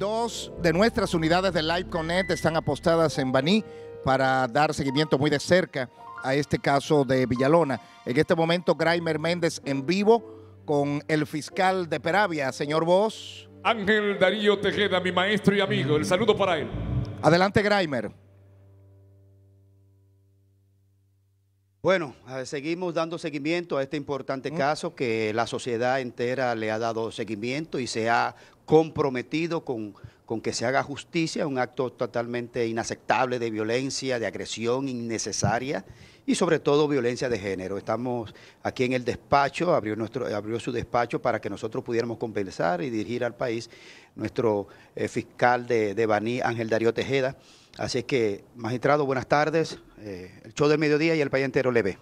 Dos de nuestras unidades de Live Connect están apostadas en Baní para dar seguimiento muy de cerca a este caso de Villalona. En este momento, Graimer Méndez en vivo con el fiscal de Peravia, señor Vos. Ángel Darío Tejeda, mi maestro y amigo. El saludo para él. Adelante, Graimer. Bueno, seguimos dando seguimiento a este importante caso que la sociedad entera le ha dado seguimiento y se ha comprometido con, con que se haga justicia, un acto totalmente inaceptable de violencia, de agresión innecesaria y sobre todo violencia de género. Estamos aquí en el despacho, abrió, nuestro, abrió su despacho para que nosotros pudiéramos compensar y dirigir al país nuestro eh, fiscal de, de Baní, Ángel Darío Tejeda. Así es que, magistrado, buenas tardes. Eh, el show del mediodía y el país entero le ve.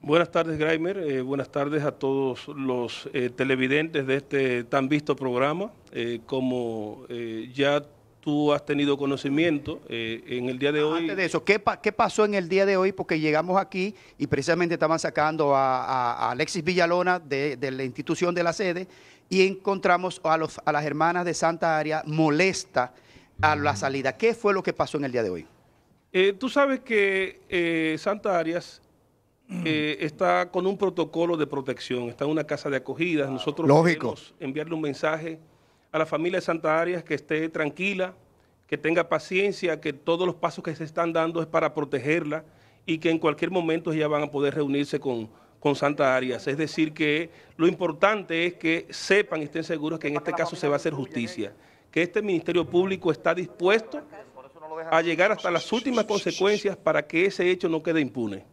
Buenas tardes, Graimer. Eh, buenas tardes a todos los eh, televidentes de este tan visto programa. como ya tú has tenido conocimiento en el día de hoy. Antes de eso, ¿qué, pasó en el día de hoy? Porque llegamos aquí y precisamente estaban sacando a, Alexis Villalona de, la institución de la sede y encontramos a, a las hermanas de Santa Área molesta a la salida. ¿Qué fue lo que pasó en el día de hoy? Eh, tú sabes que eh, Santa Arias eh, está con un protocolo de protección, está en una casa de acogida. Nosotros queremos enviarle un mensaje a la familia de Santa Arias que esté tranquila, que tenga paciencia, que todos los pasos que se están dando es para protegerla y que en cualquier momento ya van a poder reunirse con, con Santa Arias. Es decir, que lo importante es que sepan y estén seguros que en este caso se va a hacer justicia que este Ministerio Público está dispuesto a llegar hasta las últimas consecuencias para que ese hecho no quede impune.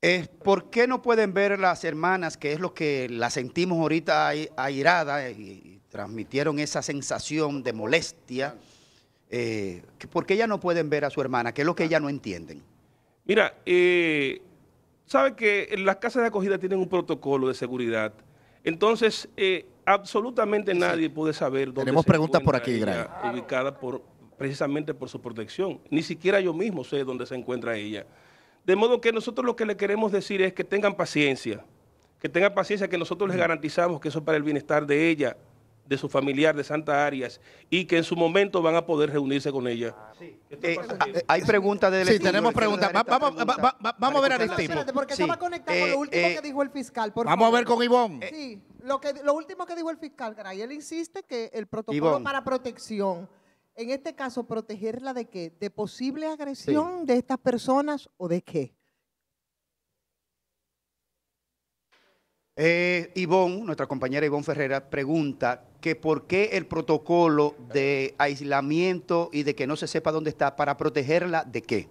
Es ¿Por qué no pueden ver las hermanas, que es lo que la sentimos ahorita airada y, transmitieron esa sensación de molestia? Eh, ¿Por qué ya no pueden ver a su hermana? ¿Qué es lo que ellas no entienden? Mira, eh, sabe que las casas de acogida tienen un protocolo de seguridad. Entonces, eh, absolutamente nadie puede saber dónde Tenemos preguntas por aquí, ubicada por, precisamente por su protección. Ni siquiera yo mismo sé dónde se encuentra ella. De modo que nosotros lo que le queremos decir es que tengan paciencia, que tengan paciencia, que nosotros les garantizamos que eso es para el bienestar de ella, de su familiar de Santa Arias y que en su momento van a poder reunirse con ella. Ah, sí. Eh, eh, hay preguntas del Sí, tenemos preguntas. vamos a ver a este Porque estaba conectado lo último que dijo el fiscal. vamos a ver con Ivonne. Sí, lo, último que dijo el fiscal Gray, él insiste que el protocolo para protección, en este caso, protegerla de qué? ¿De posible agresión de estas personas o de qué? Eh, nuestra compañera Ivón Ferrera, pregunta que por qué el protocolo de aislamiento y de que no se sepa dónde está, para protegerla de qué.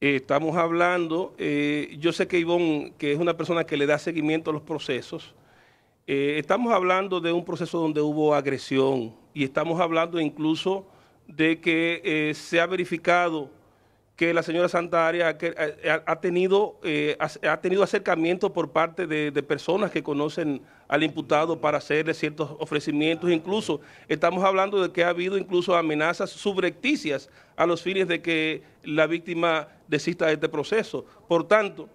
estamos hablando, eh, yo sé que Ivón, que es una persona que le da seguimiento a los procesos, eh, estamos hablando de un proceso donde hubo agresión y estamos hablando incluso de que eh, se ha verificado que la señora Santa Arias ha, tenido, eh, ha, tenido acercamiento por parte de, de, personas que conocen al imputado para hacerle ciertos ofrecimientos. Incluso estamos hablando de que ha habido incluso amenazas subrecticias a los fines de que la víctima desista de este proceso. Por tanto,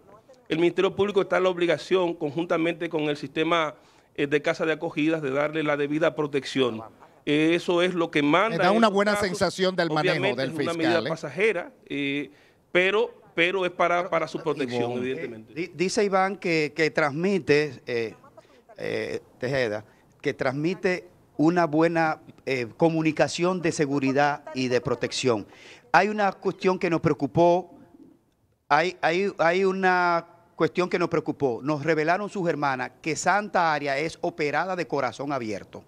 el Ministerio Público está en la obligación, conjuntamente con el sistema eh, de casa de acogidas, de darle la debida protección eso es lo que manda. Me da una buena sensación del manejo del fiscal. una medida ¿eh? pasajera, eh, pero, pero es para, su eh, protección, evidentemente. dice Iván que, transmite, Tejeda, que transmite una buena comunicación de seguridad y de protección. Hay una cuestión que nos preocupó, hay, hay, hay una cuestión que nos preocupó. Nos revelaron sus hermanas que Santa Área es operada de corazón abierto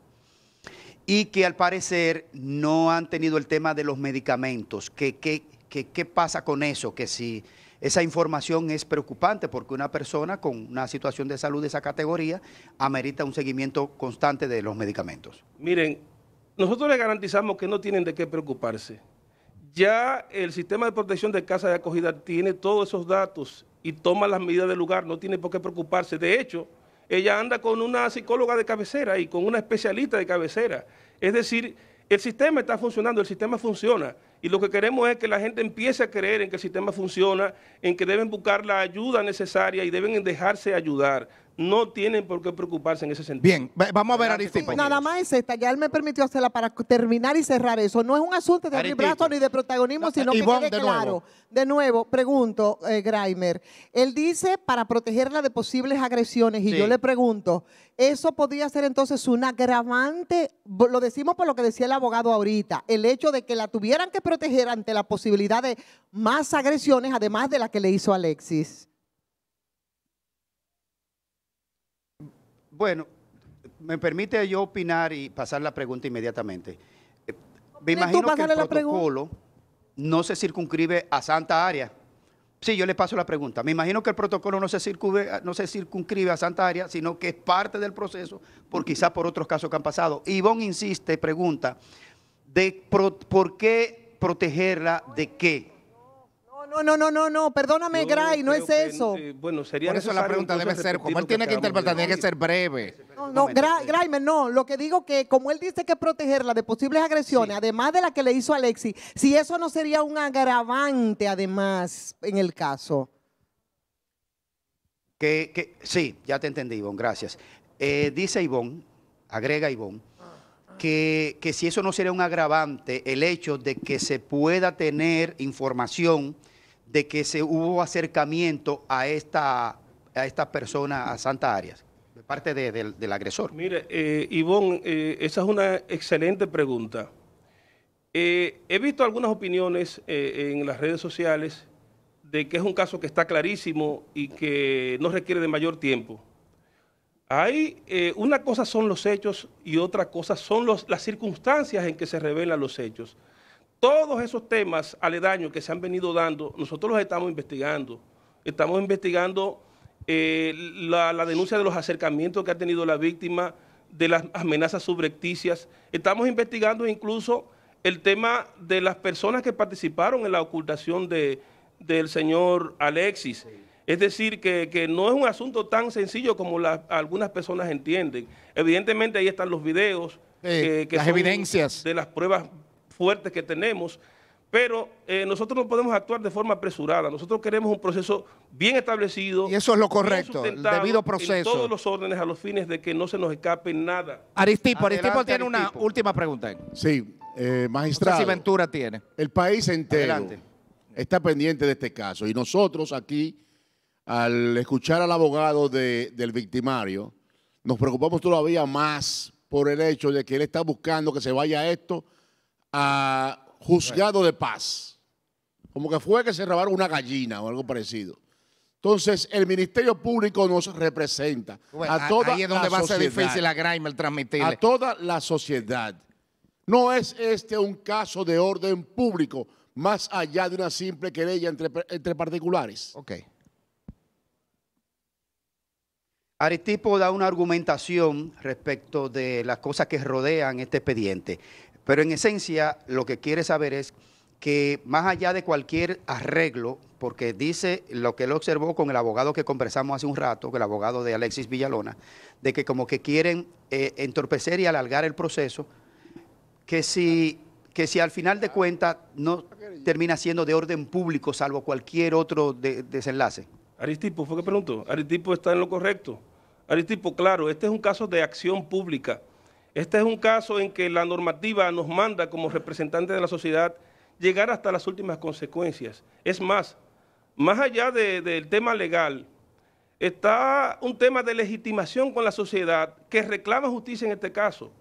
y que al parecer no han tenido el tema de los medicamentos. ¿Qué, qué, pasa con eso? Que si esa información es preocupante porque una persona con una situación de salud de esa categoría amerita un seguimiento constante de los medicamentos. Miren, nosotros les garantizamos que no tienen de qué preocuparse. Ya el sistema de protección de casa de acogida tiene todos esos datos y toma las medidas del lugar, no tiene por qué preocuparse. De hecho, ella anda con una psicóloga de cabecera y con una especialista de cabecera. Es decir, el sistema está funcionando, el sistema funciona. Y lo que queremos es que la gente empiece a creer en que el sistema funciona, en que deben buscar la ayuda necesaria y deben dejarse ayudar no tienen por qué preocuparse en ese sentido. Bien, vamos a ver Aristipo. Nada más esta, ya él me permitió hacerla para terminar y cerrar eso. No es un asunto de brazo ni de protagonismo, sino que quede claro. De nuevo, pregunto, eh, Grimer, él dice para protegerla de posibles agresiones y yo le pregunto, ¿eso podría ser entonces un agravante? Lo decimos por lo que decía el abogado ahorita, el hecho de que la tuvieran que proteger ante la posibilidad de más agresiones, además de la que le hizo Alexis. Bueno, me permite yo opinar y pasar la pregunta inmediatamente. Eh, me imagino que el protocolo no se circunscribe a Santa Área. Sí, yo le paso la pregunta. Me imagino que el protocolo no se, circunve, no se circunscribe a Santa Área, sino que es parte del proceso, por quizás por otros casos que han pasado. Ivonne insiste, pregunta, de por qué protegerla de qué no, no, no, no, no, perdóname, Gray, no es eso. Eh, bueno, sería Por eso la pregunta debe ser, como él tiene que interpretar, tiene que ser breve. No, no, Gray, no. Lo que digo que como él dice que protegerla de posibles agresiones, además de la que le hizo Alexis, si eso no sería un agravante además en el caso. Que, que- sí, ya te entendí, Ivonne, gracias. Eh, dice Ivonne, agrega Ivonne, que, que si eso no sería un agravante, el hecho de que se pueda tener información de que se hubo acercamiento a esta, a persona, a Santa Arias, de parte del agresor. Mire, eh, Ivonne, eh, esa es una excelente pregunta. Eh, he visto algunas opiniones eh, en las redes sociales de que es un caso que está clarísimo y que no requiere de mayor tiempo. Hay, una cosa son los hechos y otra cosa son las circunstancias en que se revelan los hechos. Todos esos temas aledaños que se han venido dando, nosotros los estamos investigando. Estamos investigando eh, la, denuncia de los acercamientos que ha tenido la víctima, de las amenazas subrecticias. Estamos investigando incluso el tema de las personas que participaron en la ocultación de, del señor Alexis. Es decir, que, no es un asunto tan sencillo como algunas personas entienden. Evidentemente ahí están los videos. Eh, las evidencias. De las pruebas fuertes que tenemos, pero eh, nosotros no podemos actuar de forma apresurada. Nosotros queremos un proceso bien establecido. Y eso es lo correcto, el debido proceso. En todos los órdenes a los fines de que no se nos escape nada. Aristipo, Aristipo tiene una última pregunta. Sí, eh, magistrado. Ventura tiene. El país entero está pendiente de este caso. Y nosotros aquí, al escuchar al abogado del victimario, nos preocupamos todavía más por el hecho de que él está buscando que se vaya esto a juzgado de paz. Como que fue que se robaron una gallina o algo parecido. Entonces, el Ministerio Público nos representa a toda la va sociedad, a A toda la sociedad. No es este un caso de orden público, más allá de una simple querella entre, entre particulares. Ok. Aristipo da una argumentación respecto de las cosas que rodean este expediente, pero en esencia lo que quiere saber es que más allá de cualquier arreglo, porque dice lo que él observó con el abogado que conversamos hace un rato, que el abogado de Alexis Villalona, de que como que quieren eh, entorpecer y alargar el proceso, que si, que si al final de cuentas no termina siendo de orden público, salvo cualquier otro desenlace. Aristipo, ¿fue que preguntó? Aristipo está en lo correcto. Aristipo, claro, este es un caso de acción pública. Este es un caso en que la normativa nos manda como representantes de la sociedad llegar hasta las últimas consecuencias. Es más, más allá del tema legal, está un tema de legitimación con la sociedad que reclama justicia en este caso.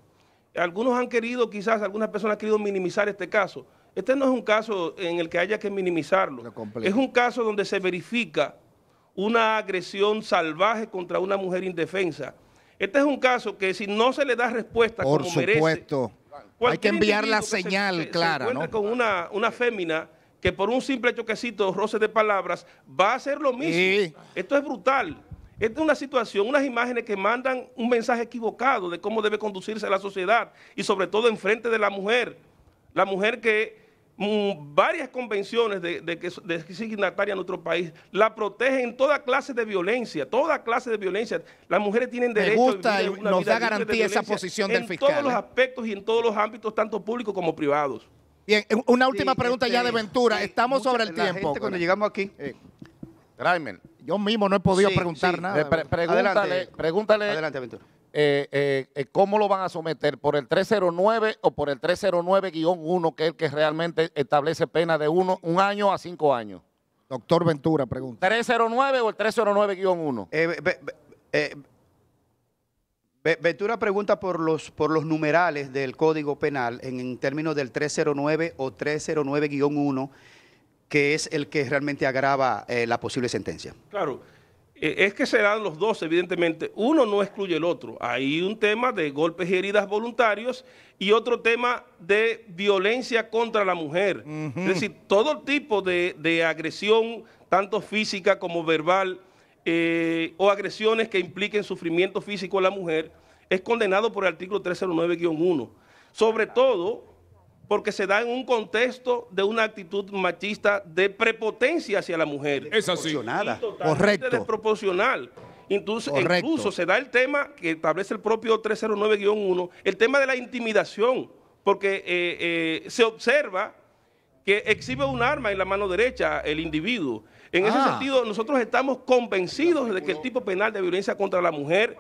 Algunos han querido, quizás algunas personas han querido minimizar este caso. Este no es un caso en el que haya que minimizarlo. Es un caso donde se verifica una agresión salvaje contra una mujer indefensa. Este es un caso que si no se le da respuesta Por como supuesto. Hay que enviar la señal clara, con una, fémina que por un simple choquecito, roce de palabras, va a hacer lo mismo. Esto es brutal. Esta es una situación, unas imágenes que mandan un mensaje equivocado de cómo debe conducirse la sociedad y sobre todo enfrente de la mujer. La mujer que Mm, varias convenciones de, que, de signataria en nuestro país la protegen toda clase de violencia, toda clase de violencia. Las mujeres tienen derecho a nos da garantía esa posición del fiscal. En todos los ¿eh? aspectos y en todos los ámbitos, tanto públicos como privados. Bien, eh, una última pregunta ya de este, Ventura. Estamos sobre el tiempo. cuando llegamos aquí. yo mismo no he podido preguntar nada. pregúntale. Adelante, Ventura. Eh, eh, eh, cómo lo van a someter, por el 309 o por el 309-1, que es el que realmente establece pena de uno, un año a cinco años. Doctor Ventura, pregunta. ¿309 o el 309-1? Ventura pregunta por los, por los numerales del Código Penal en, términos del 309 o 309-1, que es el que realmente agrava la posible sentencia. Claro. Eh, es que serán los dos, evidentemente. Uno no excluye el otro. Hay un tema de golpes y heridas voluntarios y otro tema de violencia contra la mujer. Es decir, todo tipo de, agresión, tanto física como verbal, eh, o agresiones que impliquen sufrimiento físico a la mujer, es condenado por el artículo 309-1. Sobre todo porque se da en un contexto de una actitud machista de prepotencia hacia la mujer. Es así. Correcto. Desproporcional. Incluso, incluso se da el tema que establece el propio 309-1, el tema de la intimidación, porque eh, eh, se observa que exhibe un arma en la mano derecha el individuo. En ese ah. sentido, nosotros estamos convencidos de que el tipo penal de violencia contra la mujer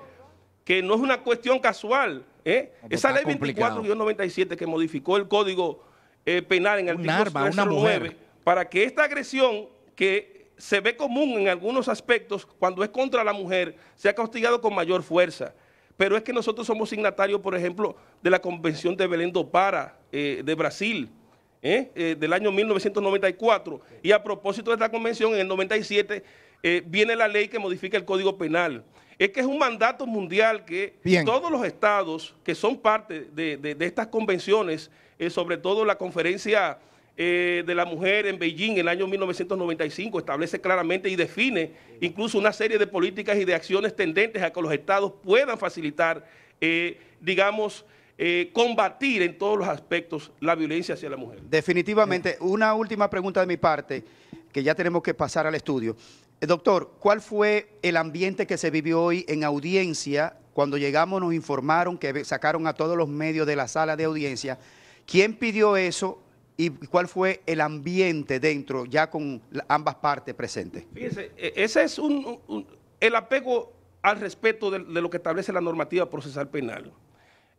que no es una cuestión casual. ¿eh? Esa ley 24-97 que modificó el Código eh, Penal en el artículo arma, para que esta agresión que se ve común en algunos aspectos cuando es contra la mujer, sea castigado con mayor fuerza. Pero es que nosotros somos signatarios, por ejemplo, de la Convención de Belén Dopara... Para eh, de Brasil, del año 1994. Y a propósito de esta convención, en el 97 viene la ley que modifica el Código Penal es que es un mandato mundial que todos los estados que son parte de, estas convenciones, eh, sobre todo la conferencia eh, de la mujer en Beijing en el año 1995, establece claramente y define incluso una serie de políticas y de acciones tendentes a que los estados puedan facilitar, eh, digamos, combatir en todos los aspectos la violencia hacia la mujer. Definitivamente. Una última pregunta de mi parte, que ya tenemos que pasar al estudio. Eh, doctor, ¿cuál fue el ambiente que se vivió hoy en audiencia? Cuando llegamos nos informaron que sacaron a todos los medios de la sala de audiencia. ¿Quién pidió eso y cuál fue el ambiente dentro, ya con ambas partes presentes? Fíjese, e, ese es un, el apego al respeto de lo que establece la normativa procesal penal.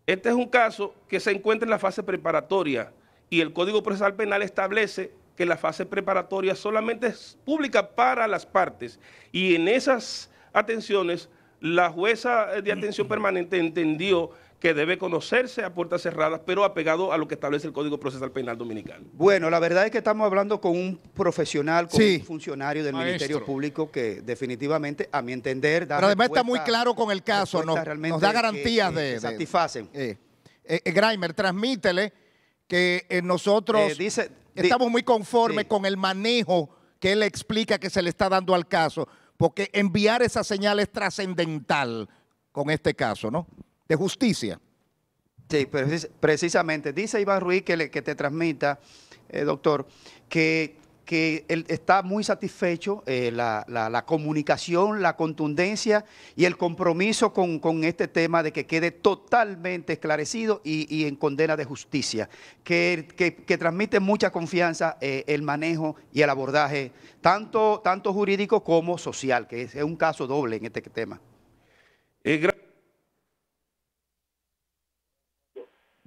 Este es un caso que se encuentra en la fase preparatoria y el Código Procesal Penal establece que la fase preparatoria solamente es pública para las partes y en esas atenciones la jueza de atención permanente entendió que debe conocerse a puertas cerradas, pero apegado a lo que establece el Código Procesal Penal Dominicano. Bueno, la verdad es que estamos hablando con un profesional, con un funcionario del Ministerio Público que definitivamente, a mi entender, da Pero además está muy claro con el caso, nos, nos da garantías de, que satisfacen. Eh, eh, eh, Grimer, transmítele que nosotros... dice estamos muy conformes con el manejo que él explica que se le está dando al caso, porque enviar esa señal es trascendental con este caso, ¿no? De justicia. Sí, precisamente. Dice Iván Ruiz que, que te transmita, eh, doctor, que que él está muy satisfecho, eh, la, la, comunicación, la contundencia y el compromiso con, con, este tema de que quede totalmente esclarecido y, y en condena de justicia, que, que, transmite mucha confianza eh, el manejo y el abordaje, tanto, tanto jurídico como social, que es, un caso doble en este tema. Eh,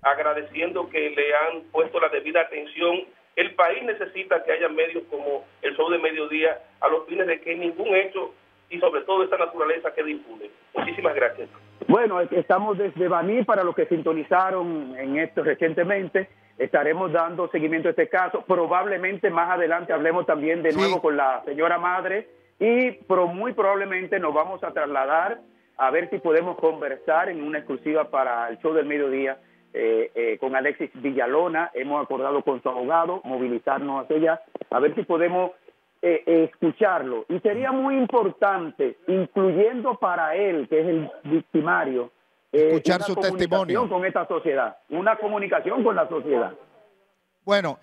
Agradeciendo que le han puesto la debida atención el país necesita que haya medios como el show de mediodía a los fines de que ningún hecho y sobre todo esta naturaleza quede impune. Muchísimas gracias. Bueno, estamos desde Baní para los que sintonizaron en esto recientemente. Estaremos dando seguimiento a este caso. Probablemente más adelante hablemos también de nuevo con la señora madre y muy probablemente nos vamos a trasladar a ver si podemos conversar en una exclusiva para el show del mediodía eh, eh, con Alexis Villalona, hemos acordado con su abogado movilizarnos hacia allá, a ver si podemos eh, escucharlo. Y sería muy importante, incluyendo para él, que es el victimario, escuchar su testimonio con esta sociedad, una comunicación con la sociedad. Bueno,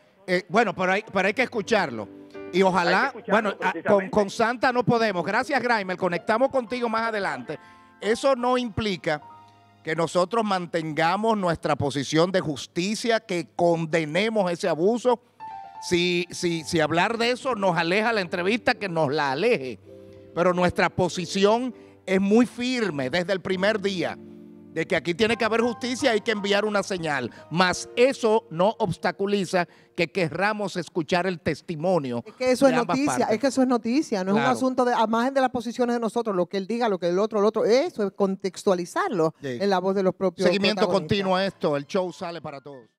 bueno, pero hay, pero hay que escucharlo. Y ojalá, bueno, ah, con, con Santa no podemos. Gracias, Graimel. Conectamos contigo más adelante. Eso no implica que nosotros mantengamos nuestra posición de justicia, que condenemos ese abuso. Si, hablar de eso nos aleja la entrevista, que nos la aleje. Pero nuestra posición es muy firme desde el primer día de que aquí tiene que haber justicia, hay que enviar una señal. Mas eso no obstaculiza que querramos escuchar el testimonio. Es que eso es noticia, es que eso es noticia, no es un asunto de, a margen de las posiciones de nosotros, lo que él diga, lo que el otro, el otro, eso es contextualizarlo en la voz de los propios. Seguimiento continuo a esto, el show sale para todos.